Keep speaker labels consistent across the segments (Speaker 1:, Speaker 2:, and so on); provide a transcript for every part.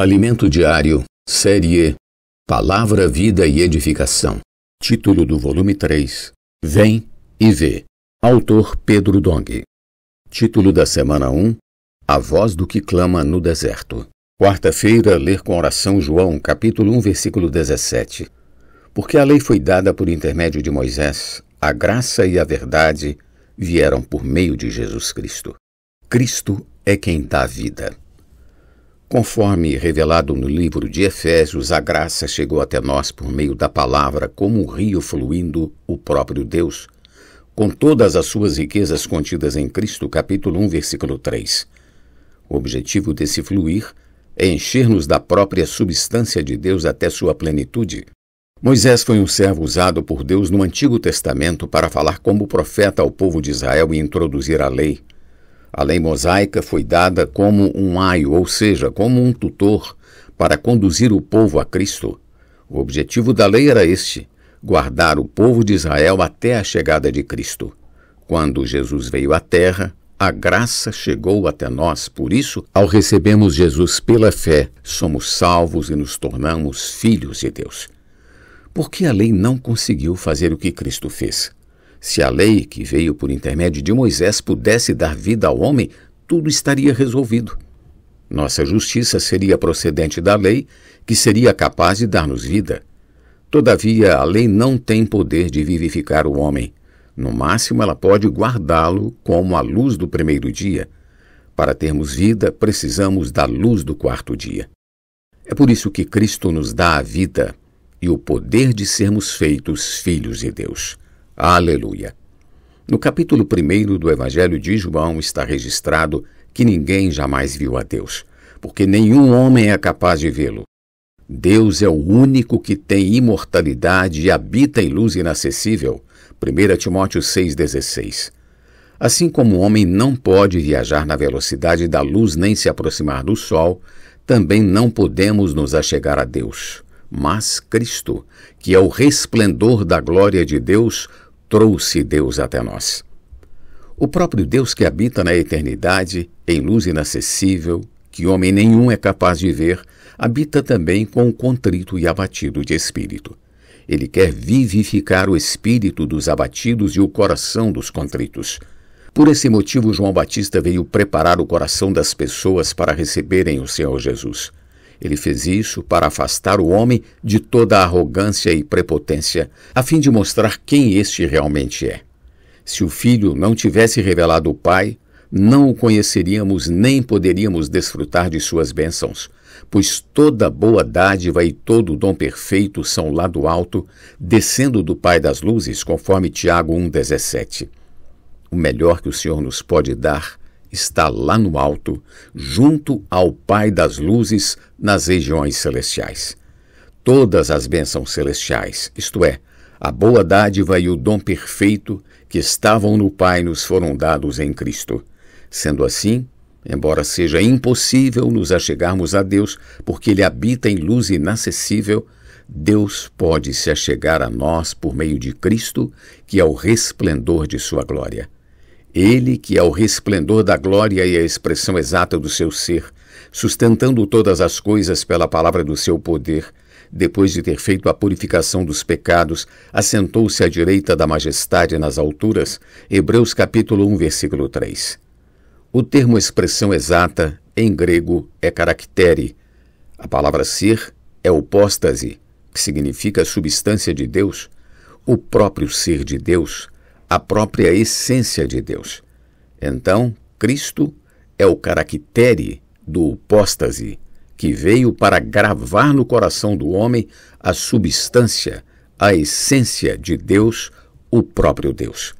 Speaker 1: Alimento Diário, Série Palavra, Vida e Edificação. Título do volume 3: Vem e Vê. Autor Pedro Dong. Título da semana 1: A Voz do que Clama no Deserto. Quarta-feira, ler com oração João, capítulo 1, versículo 17. Porque a lei foi dada por intermédio de Moisés, a graça e a verdade vieram por meio de Jesus Cristo. Cristo é quem dá vida. Conforme revelado no livro de Efésios, a graça chegou até nós por meio da palavra, como um rio fluindo o próprio Deus, com todas as suas riquezas contidas em Cristo, capítulo 1, versículo 3. O objetivo desse fluir é encher-nos da própria substância de Deus até sua plenitude. Moisés foi um servo usado por Deus no Antigo Testamento para falar como profeta ao povo de Israel e introduzir a lei. A lei mosaica foi dada como um aio, ou seja, como um tutor, para conduzir o povo a Cristo. O objetivo da lei era este: guardar o povo de Israel até a chegada de Cristo. Quando Jesus veio à terra, a graça chegou até nós, por isso, ao recebermos Jesus pela fé, somos salvos e nos tornamos filhos de Deus. Por que a lei não conseguiu fazer o que Cristo fez? Se a lei que veio por intermédio de Moisés pudesse dar vida ao homem, tudo estaria resolvido. Nossa justiça seria procedente da lei, que seria capaz de dar-nos vida. Todavia, a lei não tem poder de vivificar o homem. No máximo, ela pode guardá-lo como a luz do primeiro dia. Para termos vida, precisamos da luz do quarto dia. É por isso que Cristo nos dá a vida e o poder de sermos feitos filhos de Deus. Aleluia! No capítulo 1 do Evangelho de João está registrado que ninguém jamais viu a Deus, porque nenhum homem é capaz de vê-lo. Deus é o único que tem imortalidade e habita em luz inacessível. 1 Timóteo 6,16. Assim como o homem não pode viajar na velocidade da luz nem se aproximar do sol, também não podemos nos achegar a Deus. Mas Cristo, que é o resplendor da glória de Deus, trouxe Deus até nós. O próprio Deus que habita na eternidade, em luz inacessível, que homem nenhum é capaz de ver, habita também com o contrito e abatido de espírito. Ele quer vivificar o espírito dos abatidos e o coração dos contritos. Por esse motivo, João Batista veio preparar o coração das pessoas para receberem o Senhor Jesus. Ele fez isso para afastar o homem de toda arrogância e prepotência, a fim de mostrar quem este realmente é. Se o filho não tivesse revelado o pai, não o conheceríamos nem poderíamos desfrutar de suas bênçãos, pois toda boa dádiva e todo dom perfeito são lá do alto, descendo do Pai das luzes, conforme Tiago 1,17. O melhor que o Senhor nos pode dar está lá no alto, junto ao Pai das luzes, nas regiões celestiais. Todas as bênçãos celestiais, isto é, a boa dádiva e o dom perfeito que estavam no Pai nos foram dados em Cristo. Sendo assim, embora seja impossível nos achegarmos a Deus, porque Ele habita em luz inacessível, Deus pode se achegar a nós por meio de Cristo, que é o resplendor de sua glória. Ele que é o resplendor da glória e a expressão exata do seu ser, sustentando todas as coisas pela palavra do seu poder, depois de ter feito a purificação dos pecados, assentou-se à direita da majestade nas alturas. Hebreus capítulo 1, versículo 3. O termo expressão exata em grego é caractere. A palavra ser é opóstase, que significa substância de Deus, o próprio ser de Deus a própria essência de Deus. Então, Cristo é o caractere do póstase, que veio para gravar no coração do homem a substância, a essência de Deus, o próprio Deus.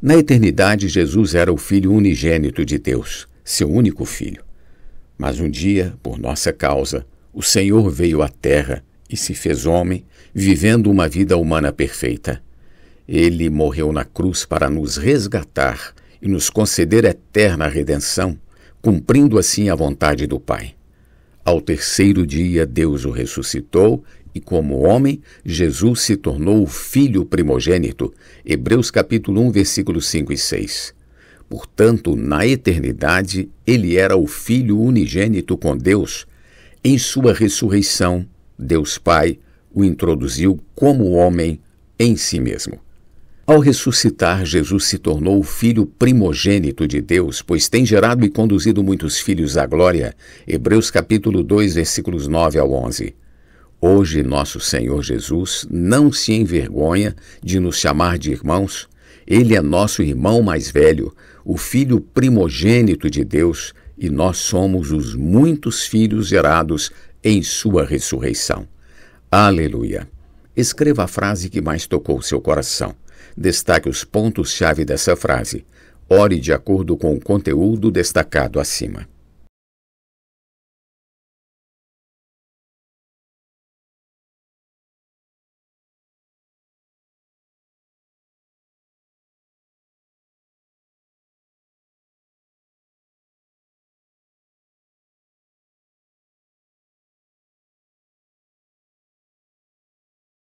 Speaker 1: Na eternidade, Jesus era o Filho unigênito de Deus, seu único filho. Mas um dia, por nossa causa, o Senhor veio à terra e se fez homem, vivendo uma vida humana perfeita. Ele morreu na cruz para nos resgatar e nos conceder eterna redenção, cumprindo assim a vontade do Pai. Ao terceiro dia, Deus o ressuscitou e como homem, Jesus se tornou o filho primogênito. Hebreus capítulo 1, versículos 5 e 6. Portanto, na eternidade, ele era o filho unigênito com Deus. Em sua ressurreição, Deus Pai o introduziu como homem em si mesmo. Ao ressuscitar, Jesus se tornou o filho primogênito de Deus, pois tem gerado e conduzido muitos filhos à glória. Hebreus capítulo 2, versículos 9 ao 11. Hoje nosso Senhor Jesus não se envergonha de nos chamar de irmãos. Ele é nosso irmão mais velho, o filho primogênito de Deus, e nós somos os muitos filhos gerados em sua ressurreição. Aleluia. Escreva a frase que mais tocou seu coração. Destaque os pontos-chave dessa frase. Ore de acordo com o conteúdo destacado acima.